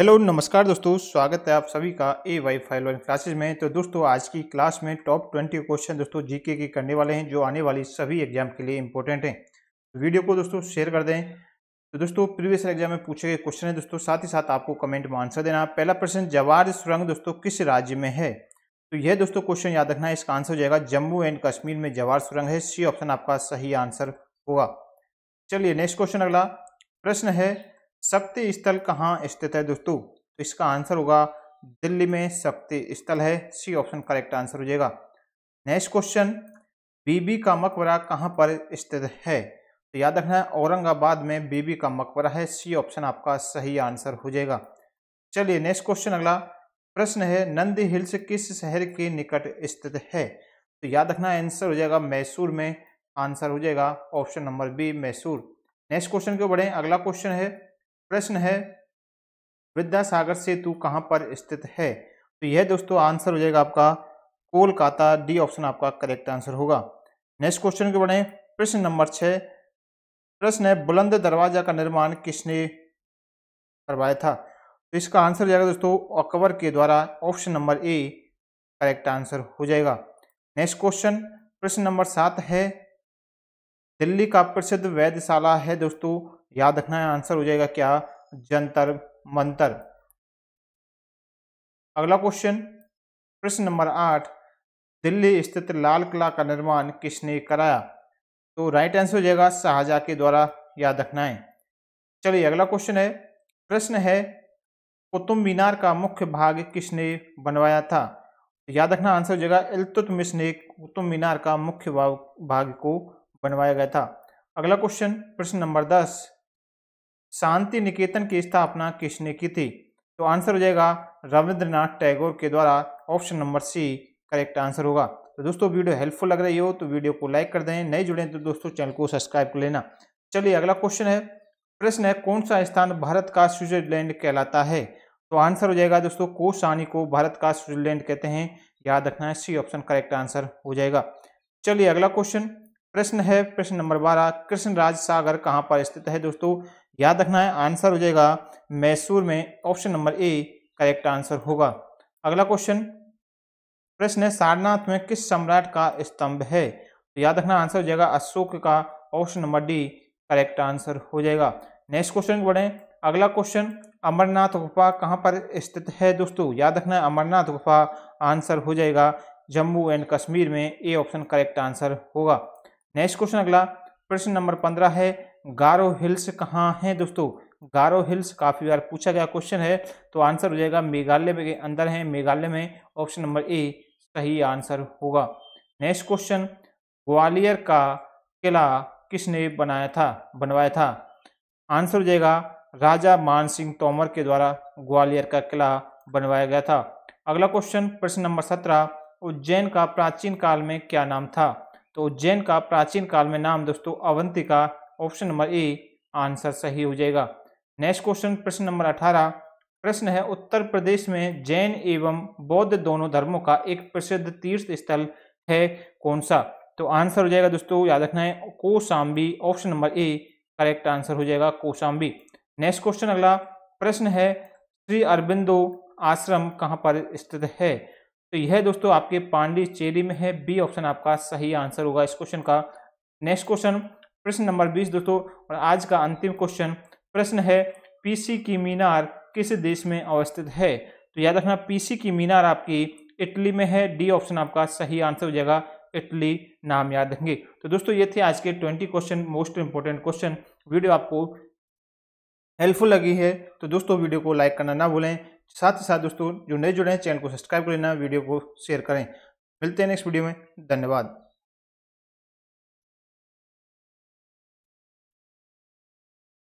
hello नमस्कार दोस्तों स्वागत है आप सभी का A Y five one classes में तो दोस्तों आज की क्लास में टॉप ट्वेंटी क्वेश्चन दोस्तों जीके के करने वाले हैं जो आने वाली सभी एग्जाम के लिए इंपॉर्टेंट हैं वीडियो तो को दोस्तों शेयर कर दें तो दोस्तों प्रीवियस एग्जाम में पूछे गए क्वेश्चन है दोस्तों साथ ही साथ आपको कमेंट में आंसर देना पहला प्रश्न जवाहर सुरंग दोस्तों किस राज्य में है तो यह दोस्तों क्वेश्चन याद रखना है इसका आंसर हो जाएगा जम्मू एंड कश्मीर में जवाहर सुरंग है सी ऑप्शन आपका सही आंसर होगा चलिए नेक्स्ट क्वेश्चन अगला प्रश्न है शक्ति स्थल कहाँ स्थित है दोस्तों तो इसका आंसर होगा दिल्ली में शक्ति स्थल है सी ऑप्शन करेक्ट आंसर हो जाएगा नेक्स्ट क्वेश्चन बीबी का मकबरा कहाँ पर स्थित है तो याद रखना है औरंगाबाद में बीबी का मकबरा है सी ऑप्शन आपका सही आंसर हो जाएगा चलिए नेक्स्ट क्वेश्चन अगला प्रश्न है नंदी हिल्स किस शहर के निकट स्थित है तो याद रखना आंसर हो जाएगा मैसूर में आंसर हो जाएगा option number B Mysore next question क्यों बढ़े अगला क्वेश्चन है प्रश्न है विद्यासागर सेतु कहाँ पर स्थित है तो यह दोस्तों आंसर हो जाएगा आपका कोलकाता डी ऑप्शन आपका करेक्ट आंसर होगा नेक्स्ट क्वेश्चन के बढ़े प्रश्न नंबर छः प्रश्न है बुलंद दरवाजा का निर्माण किसने करवाया था तो इसका आंसर हो जाएगा दोस्तों अकबर के द्वारा option number A correct answer हो जाएगा नेक्स्ट क्वेश्चन प्रश्न नंबर सात है दिल्ली का प्रसिद्ध वैधशाला है दोस्तों याद रखना है आंसर हो जाएगा क्या जंतर मंतर अगला क्वेश्चन प्रश्न नंबर आठ दिल्ली स्थित लाल किला का निर्माण किसने कराया तो राइट आंसर हो जाएगा शाहजहा के द्वारा याद रखना है चलिए अगला क्वेश्चन है प्रश्न है कुतुब मीनार का मुख्य भाग किसने बनवाया था याद रखना आंसर हो जाएगा इल्तुतमिश ने कुतुब मीनार का मुख्य भाग को बनवाया गया था अगला क्वेश्चन प्रश्न नंबर दस शांति निकेतन की स्थापना किसने की थी तो आंसर हो जाएगा रविंद्रनाथ टैगोर के द्वारा option number C correct answer होगा तो दोस्तों वीडियो हेल्पफुल लग रही हो तो वीडियो को लाइक कर दें नए जुड़े तो दोस्तों चैनल को सब्सक्राइब कर लेना चलिए अगला क्वेश्चन है प्रश्न है कौन सा स्थान भारत का स्विट्जरलैंड कहलाता है तो आंसर हो जाएगा दोस्तों कोसानी को भारत का स्विट्जरलैंड कहते हैं याद रखना है सी ऑप्शन करेक्ट आंसर हो जाएगा चलिए अगला क्वेश्चन प्रश्न है प्रश्न नंबर बारह कृष्ण राज सागर कहाँ पर स्थित है दोस्तों याद रखना है आंसर हो जाएगा मैसूर में option number A correct answer होगा अगला क्वेश्चन प्रश्न है सारनाथ में किस सम्राट का स्तंभ है तो याद रखना आंसर हो जाएगा अशोक का option number D correct answer हो जाएगा नेक्स्ट क्वेश्चन बढ़े अगला क्वेश्चन अमरनाथ गुफा कहाँ पर स्थित है दोस्तों याद रखना है अमरनाथ गुफा आंसर हो जाएगा जम्मू एंड कश्मीर में ए ऑप्शन करेक्ट आंसर होगा नेक्स्ट क्वेश्चन अगला प्रश्न नंबर पंद्रह है गारो हिल्स कहाँ हैं दोस्तों गारो हिल्स काफ़ी बार पूछा गया क्वेश्चन है तो आंसर हो जाएगा मेघालय के अंदर है मेघालय में ऑप्शन नंबर ए सही आंसर होगा नेक्स्ट क्वेश्चन ग्वालियर का किला किसने बनाया था बनवाया था आंसर हो जाएगा राजा मान सिंह तोमर के द्वारा ग्वालियर का किला बनवाया गया था अगला क्वेश्चन प्रश्न नंबर सत्रह उज्जैन का प्राचीन काल में क्या नाम था तो उज्जैन का प्राचीन काल में नाम दोस्तों Avantika option number A answer सही हो जाएगा नेक्स्ट क्वेश्चन प्रश्न नंबर अठारह प्रश्न है उत्तर प्रदेश में जैन एवं बौद्ध दोनों धर्मों का एक प्रसिद्ध तीर्थ स्थल है कौन सा तो आंसर हो जाएगा दोस्तों याद रखना है Kosambi option number A correct answer हो जाएगा कोसाम्बी नेक्स्ट क्वेश्चन अगला प्रश्न है श्री अरबिंदो आश्रम कहाँ पर स्थित है तो यह दोस्तों आपके पांडिचेरी में है बी ऑप्शन आपका सही आंसर होगा इस क्वेश्चन का नेक्स्ट क्वेश्चन प्रश्न नंबर बीस दोस्तों और आज का अंतिम क्वेश्चन प्रश्न है पीसी की मीनार किस देश में अवस्थित है तो याद रखना पीसी की मीनार आपकी इटली में है डी ऑप्शन आपका सही आंसर हो जाएगा इटली नाम याद रखेंगे तो दोस्तों ये थे आज के twenty question most important question video आपको हेल्पफुल लगी है तो दोस्तों वीडियो को लाइक करना ना भूलें साथ ही साथ दोस्तों जो नए जुड़े हैं चैनल को सब्सक्राइब कर लेना वीडियो को शेयर करें मिलते हैं नेक्स्ट वीडियो में धन्यवाद